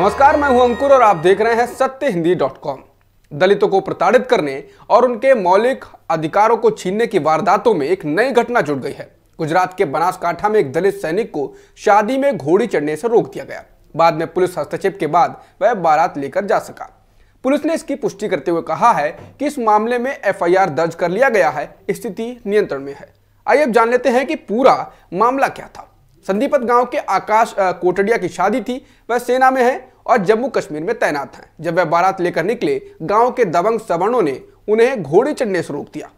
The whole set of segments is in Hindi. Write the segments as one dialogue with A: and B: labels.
A: नमस्कार मैं हूं अंकुर और आप देख रहे हैं सत्य हिंदी डॉट कॉम दलितों को प्रताड़ित करने और उनके मौलिक अधिकारों को छीनने की वारदातों में एक नई घटना जुट गई है गुजरात के बनासकाठा में एक दलित सैनिक को शादी में घोड़ी चढ़ने से रोक दिया गया बाद में पुलिस हस्तक्षेप के बाद वह बारात लेकर जा सका पुलिस ने इसकी पुष्टि करते हुए कहा है कि इस मामले में एफआईआर दर्ज कर लिया गया है स्थिति नियंत्रण में है आइए अब जान लेते हैं कि पूरा मामला क्या था संदीपत गांव के आकाश कोटड़िया की शादी थी वह सेना में है और जम्मू कश्मीर में तैनात हैं जब वह बारात लेकर निकले गांव के दबंग सवर्णों ने उन्हें घोड़े चढ़ने से रोक दिया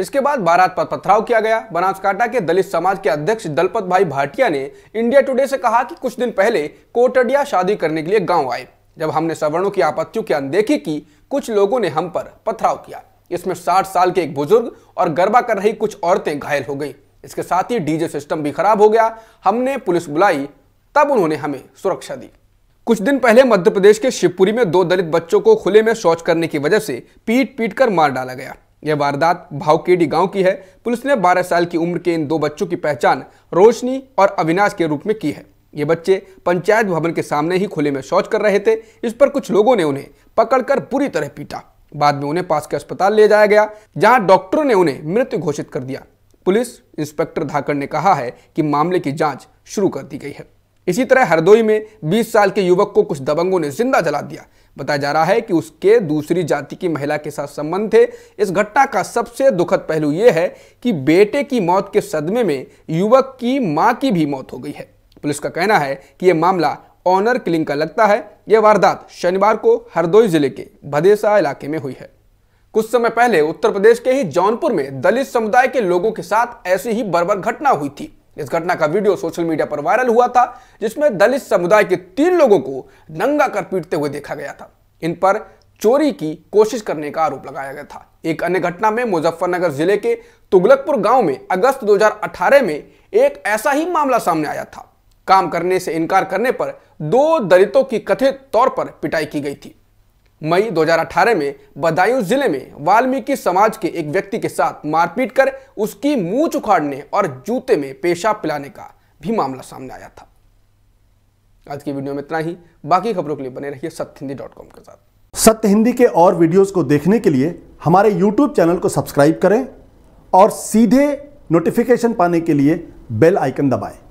A: इसके बाद बारात पर पथराव किया गया बनासकांठा के दलित समाज के अध्यक्ष दलपत भाई भाटिया ने इंडिया टुडे से कहा कि कुछ दिन पहले कोटडिया शादी करने के लिए गांव आए जब हमने सवर्णों की आपत्तियों की अनदेखी की कुछ लोगों ने हम पर पथराव किया इसमें 60 साल के एक बुजुर्ग और गरबा कर रही कुछ औरतें घायल हो गई इसके साथ ही डीजे सिस्टम भी खराब हो गया हमने पुलिस बुलाई तब उन्होंने हमें सुरक्षा दी कुछ दिन पहले मध्य प्रदेश के शिवपुरी में दो दलित बच्चों को खुले में शौच करने की वजह से पीट पीट कर मार डाला गया यह वारदात भावकेडी गांव की है पुलिस ने 12 साल की उम्र के इन दो बच्चों की पहचान रोशनी और अविनाश के रूप में की है ये बच्चे पंचायत भवन के सामने ही खुले में शौच कर रहे थे इस पर कुछ लोगों ने उन्हें पकड़कर पूरी तरह पीटा बाद में उन्हें पास के अस्पताल ले जाया गया जहां डॉक्टरों ने उन्हें मृत घोषित कर दिया पुलिस इंस्पेक्टर धाकड़ ने कहा है कि मामले की जांच शुरू कर दी गई है इसी तरह हरदोई में 20 साल के युवक को कुछ दबंगों ने जिंदा जला दिया बताया जा रहा है कि उसके दूसरी जाति की महिला के साथ संबंध थे इस घटना का सबसे दुखद पहलू यह है कि बेटे की मौत के सदमे में युवक की मां की भी मौत हो गई है पुलिस का कहना है कि यह मामला ऑनर किलिंग का लगता है यह वारदात शनिवार को हरदोई जिले के भदेसा इलाके में हुई है कुछ समय पहले उत्तर प्रदेश के ही जौनपुर में दलित समुदाय के लोगों के साथ ऐसी ही बर्बर घटना हुई थी इस घटना का वीडियो सोशल मीडिया पर वायरल हुआ था जिसमें दलित समुदाय के तीन लोगों को नंगा कर पीटते हुए देखा गया था इन पर चोरी की कोशिश करने का आरोप लगाया गया था एक अन्य घटना में मुजफ्फरनगर जिले के तुगलकपुर गांव में अगस्त 2018 में एक ऐसा ही मामला सामने आया था काम करने से इनकार करने पर दो दलितों की कथित तौर पर पिटाई की गई थी मई 2018 में बदायूं जिले में वाल्मीकि समाज के एक व्यक्ति के साथ मारपीट कर उसकी मुंह चुखाड़ने और जूते में पेशाब पिलाने का भी मामला सामने आया था आज की वीडियो में इतना ही बाकी खबरों के लिए बने रहिए सत्य हिंदी डॉट कॉम के साथ सत्य हिंदी के और वीडियोस को देखने के लिए हमारे यूट्यूब चैनल को सब्सक्राइब करें और सीधे नोटिफिकेशन पाने के लिए बेल आइकन दबाएं